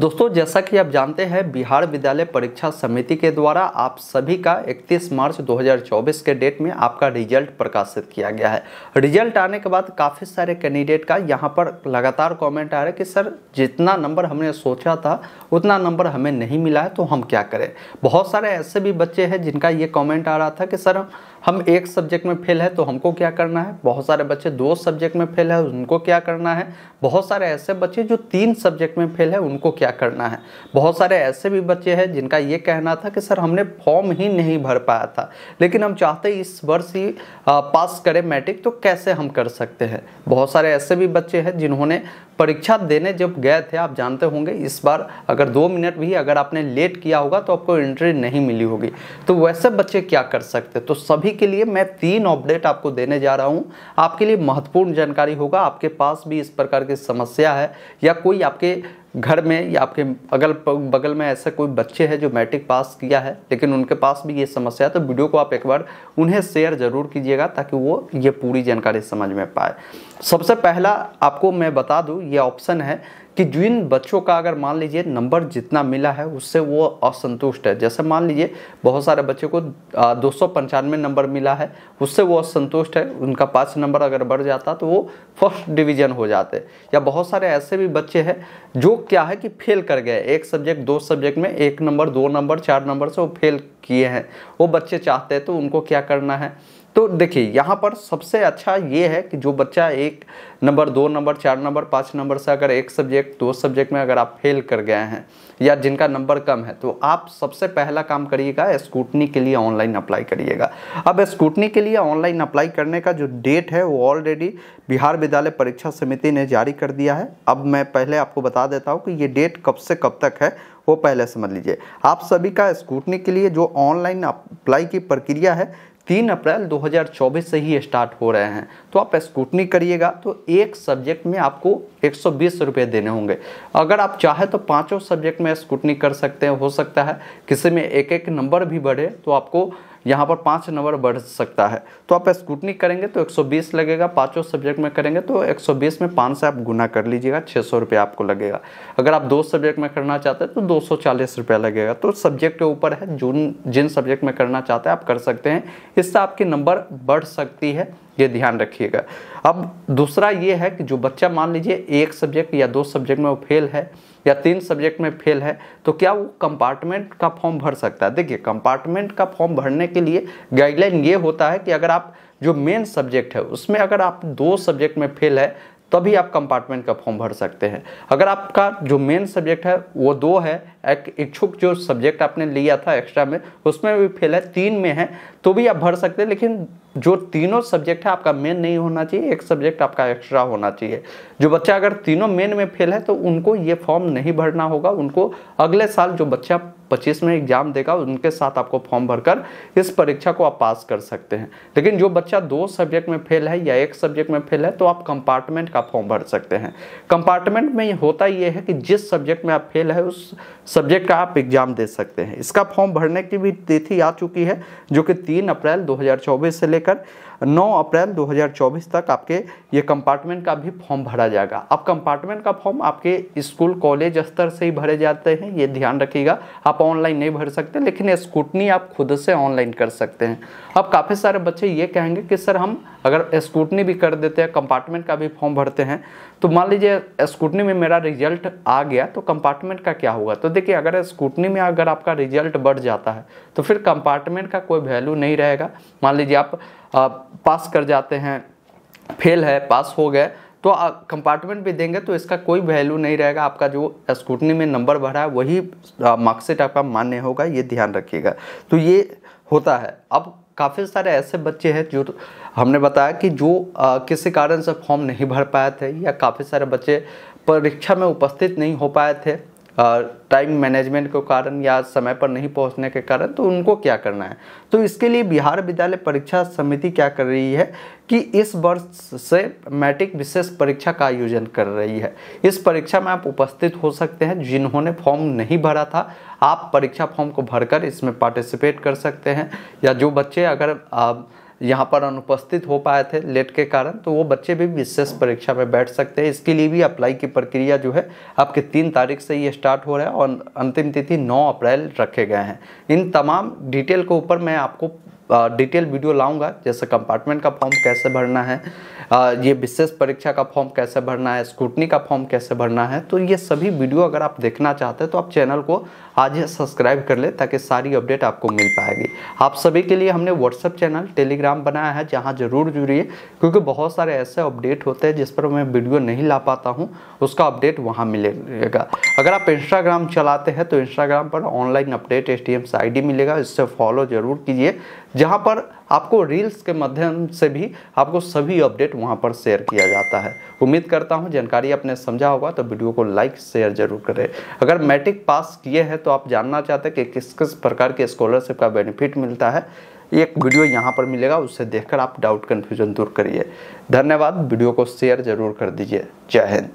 दोस्तों जैसा कि आप जानते हैं बिहार विद्यालय परीक्षा समिति के द्वारा आप सभी का 31 मार्च 2024 के डेट में आपका रिजल्ट प्रकाशित किया गया है रिजल्ट आने के बाद काफ़ी सारे कैंडिडेट का यहाँ पर लगातार कमेंट आ रहा है कि सर जितना नंबर हमने सोचा था उतना नंबर हमें नहीं मिला है तो हम क्या करें बहुत सारे ऐसे भी बच्चे हैं जिनका ये कॉमेंट आ रहा था कि सर हम एक सब्जेक्ट में फेल है तो हमको क्या करना है बहुत सारे बच्चे दो सब्जेक्ट में फेल है उनको क्या करना है बहुत सारे ऐसे बच्चे जो तीन सब्जेक्ट में फेल है उनको क्या क्या करना है बहुत सारे ऐसे भी बच्चे हैं जिनका ये कहना था कि सर हमने फॉर्म ही नहीं भर पाया था लेकिन हम चाहते इस वर्ष ही पास करें मैट्रिक तो कैसे हम कर सकते हैं बहुत सारे ऐसे भी बच्चे हैं जिन्होंने परीक्षा देने जब गए थे आप जानते होंगे इस बार अगर दो मिनट भी अगर आपने लेट किया होगा तो आपको एंट्री नहीं मिली होगी तो वैसे बच्चे क्या कर सकते तो सभी के लिए मैं तीन अपडेट आपको देने जा रहा हूँ आपके लिए महत्वपूर्ण जानकारी होगा आपके पास भी इस प्रकार की समस्या है या कोई आपके घर में या आपके अगल बगल में ऐसा कोई बच्चे हैं जो मैट्रिक पास किया है लेकिन उनके पास भी ये समस्या है तो वीडियो को आप एक बार उन्हें शेयर ज़रूर कीजिएगा ताकि वो ये पूरी जानकारी समझ में पाए सबसे पहला आपको मैं बता दूँ ये ऑप्शन है कि जिन बच्चों का अगर मान लीजिए नंबर जितना मिला है उससे वो असंतुष्ट है जैसे मान लीजिए बहुत सारे बच्चे को दो नंबर मिला है उससे वो असंतुष्ट है उनका पाँच नंबर अगर बढ़ जाता तो वो फर्स्ट डिवीजन हो जाते या बहुत सारे ऐसे भी बच्चे हैं जो क्या है कि फेल कर गए एक सब्जेक्ट दो सब्जेक्ट में एक नंबर दो नंबर चार नंबर से वो फेल किए हैं वो बच्चे चाहते हैं तो उनको क्या करना है तो देखिए यहाँ पर सबसे अच्छा ये है कि जो बच्चा एक नंबर दो नंबर चार नंबर पाँच नंबर से अगर एक सब्जेक्ट दो सब्जेक्ट में अगर आप फेल कर गए हैं या जिनका नंबर कम है तो आप सबसे पहला काम करिएगा स्कूटनी के लिए ऑनलाइन अप्लाई करिएगा अब स्कूटनी के लिए ऑनलाइन अप्लाई करने का जो डेट है वो ऑलरेडी बिहार विद्यालय परीक्षा समिति ने जारी कर दिया है अब मैं पहले आपको बता देता हूँ कि ये डेट कब से कब तक है वो पहले समझ लीजिए आप सभी का स्कूटनी के लिए जो ऑनलाइन अप्लाई की प्रक्रिया है तीन अप्रैल 2024 से ही स्टार्ट हो रहे हैं तो आप स्कूटनी करिएगा तो एक सब्जेक्ट में आपको एक सौ देने होंगे अगर आप चाहे तो पांचों सब्जेक्ट में स्कूटनी कर सकते हैं हो सकता है किसी में एक एक नंबर भी बढ़े तो आपको यहाँ पर पाँच नंबर बढ़ सकता है तो आप स्कूटनी करेंगे तो 120 लगेगा पाँचों सब्जेक्ट में करेंगे तो 120 में पाँच से आप गुना कर लीजिएगा छः सौ आपको लगेगा अगर आप दो सब्जेक्ट में करना चाहते हैं तो दो सौ चालीस रुपया लगेगा तो सब्जेक्ट के ऊपर है जिन जिन सब्जेक्ट में करना चाहते हैं आप कर सकते हैं इससे आपकी नंबर बढ़ सकती है ये ध्यान रखिएगा अब दूसरा ये है कि जो बच्चा मान लीजिए एक सब्जेक्ट या दो सब्जेक्ट में वो फेल है या तीन सब्जेक्ट में फेल है तो क्या वो कंपार्टमेंट का फॉर्म भर सकता है देखिए कंपार्टमेंट का फॉर्म भरने के लिए गाइडलाइन ये होता है कि अगर आप जो मेन सब्जेक्ट है उसमें अगर आप दो सब्जेक्ट में फेल है तभी आप कंपार्टमेंट का फॉर्म भर सकते हैं अगर आपका जो मेन सब्जेक्ट है वो दो है एक इच्छुक जो सब्जेक्ट आपने लिया था एक्स्ट्रा में उसमें भी फेल है तीन में है तो भी आप भर सकते हैं लेकिन जो तीनों सब्जेक्ट है आपका मेन नहीं होना चाहिए एक सब्जेक्ट आपका एक्स्ट्रा होना चाहिए जो बच्चा अगर तीनों मेन में फेल है तो उनको ये फॉर्म नहीं भरना होगा उनको अगले साल जो बच्चा पच्चीस में एग्जाम देगा उनके साथ आपको फॉर्म भरकर इस परीक्षा को आप पास कर सकते हैं लेकिन जो बच्चा दो सब्जेक्ट में फेल है या एक सब्जेक्ट में फेल है तो आप कंपार्टमेंट का फॉर्म भर सकते हैं कंपार्टमेंट में होता यह है कि जिस सब्जेक्ट में आप फेल है उस सब्जेक्ट का आप एग्जाम दे सकते हैं इसका फॉर्म भरने की भी तिथि आ चुकी है जो कि तीन अप्रैल दो से लेकर 9 अप्रैल 2024 तक आपके ये कंपार्टमेंट का भी फॉर्म भरा जाएगा अब कंपार्टमेंट का फॉर्म आपके स्कूल कॉलेज स्तर से ही भरे जाते हैं ये ध्यान रखिएगा आप आप ऑनलाइन नहीं भर सकते लेकिन स्कूटनी आप खुद से ऑनलाइन कर सकते हैं अब काफ़ी सारे बच्चे ये कहेंगे कि सर हम अगर स्कूटनी भी कर देते हैं कंपार्टमेंट का भी फॉर्म भरते हैं तो मान लीजिए स्कूटनी में मेरा रिजल्ट आ गया तो कंपार्टमेंट का क्या होगा तो देखिए अगर स्कूटनी में अगर आपका रिजल्ट बढ़ जाता है तो फिर कंपार्टमेंट का कोई वैल्यू नहीं रहेगा मान लीजिए आप, आप पास कर जाते हैं फेल है पास हो गए तो कंपार्टमेंट भी देंगे तो इसका कोई वैल्यू नहीं रहेगा आपका जो स्कूटनी में नंबर भरा है वही मार्क्सिट आपका मान्य होगा ये ध्यान रखिएगा तो ये होता है अब काफ़ी सारे ऐसे बच्चे हैं जो तो, हमने बताया कि जो आ, किसी कारण से फॉर्म नहीं भर पाए थे या काफ़ी सारे बच्चे परीक्षा में उपस्थित नहीं हो पाए थे टाइम मैनेजमेंट के कारण या समय पर नहीं पहुंचने के कारण तो उनको क्या करना है तो इसके लिए बिहार विद्यालय परीक्षा समिति क्या कर रही है कि इस वर्ष से मैट्रिक विशेष परीक्षा का आयोजन कर रही है इस परीक्षा में आप उपस्थित हो सकते हैं जिन्होंने फॉर्म नहीं भरा था आप परीक्षा फॉर्म को भरकर इसमें पार्टिसिपेट कर सकते हैं या जो बच्चे अगर आप यहाँ पर अनुपस्थित हो पाए थे लेट के कारण तो वो बच्चे भी विशेष परीक्षा में बैठ सकते हैं इसके लिए भी अप्लाई की प्रक्रिया जो है आपके तीन तारीख से ये स्टार्ट हो रहा है और अंतिम तिथि नौ अप्रैल रखे गए हैं इन तमाम डिटेल के ऊपर मैं आपको डिटेल वीडियो लाऊंगा जैसे कंपार्टमेंट का फॉर्म कैसे भरना है ये विशेष परीक्षा का फॉर्म कैसे भरना है स्कूटनी का फॉर्म कैसे भरना है तो ये सभी वीडियो अगर आप देखना चाहते हैं तो आप चैनल को आज ही सब्सक्राइब कर ले ताकि सारी अपडेट आपको मिल पाएगी आप सभी के लिए हमने व्हाट्सअप चैनल टेलीग्राम बनाया है जहाँ जरूर जुड़िए क्योंकि बहुत सारे ऐसे अपडेट होते हैं जिस पर मैं वीडियो नहीं ला पाता हूँ उसका अपडेट वहाँ मिलेगा अगर आप इंस्टाग्राम चलाते हैं तो इंस्टाग्राम पर ऑनलाइन अपडेट एस टी मिलेगा इससे फॉलो जरूर कीजिए जहाँ पर आपको रील्स के माध्यम से भी आपको सभी अपडेट वहाँ पर शेयर किया जाता है उम्मीद करता हूँ जानकारी आपने समझा होगा तो वीडियो को लाइक शेयर जरूर करें अगर मैट्रिक पास किए हैं तो आप जानना चाहते हैं कि किस किस प्रकार के स्कॉलरशिप का बेनिफिट मिलता है एक वीडियो यहाँ पर मिलेगा उससे देखकर आप डाउट कन्फ्यूजन दूर करिए धन्यवाद वीडियो को शेयर जरूर कर दीजिए जय हिंद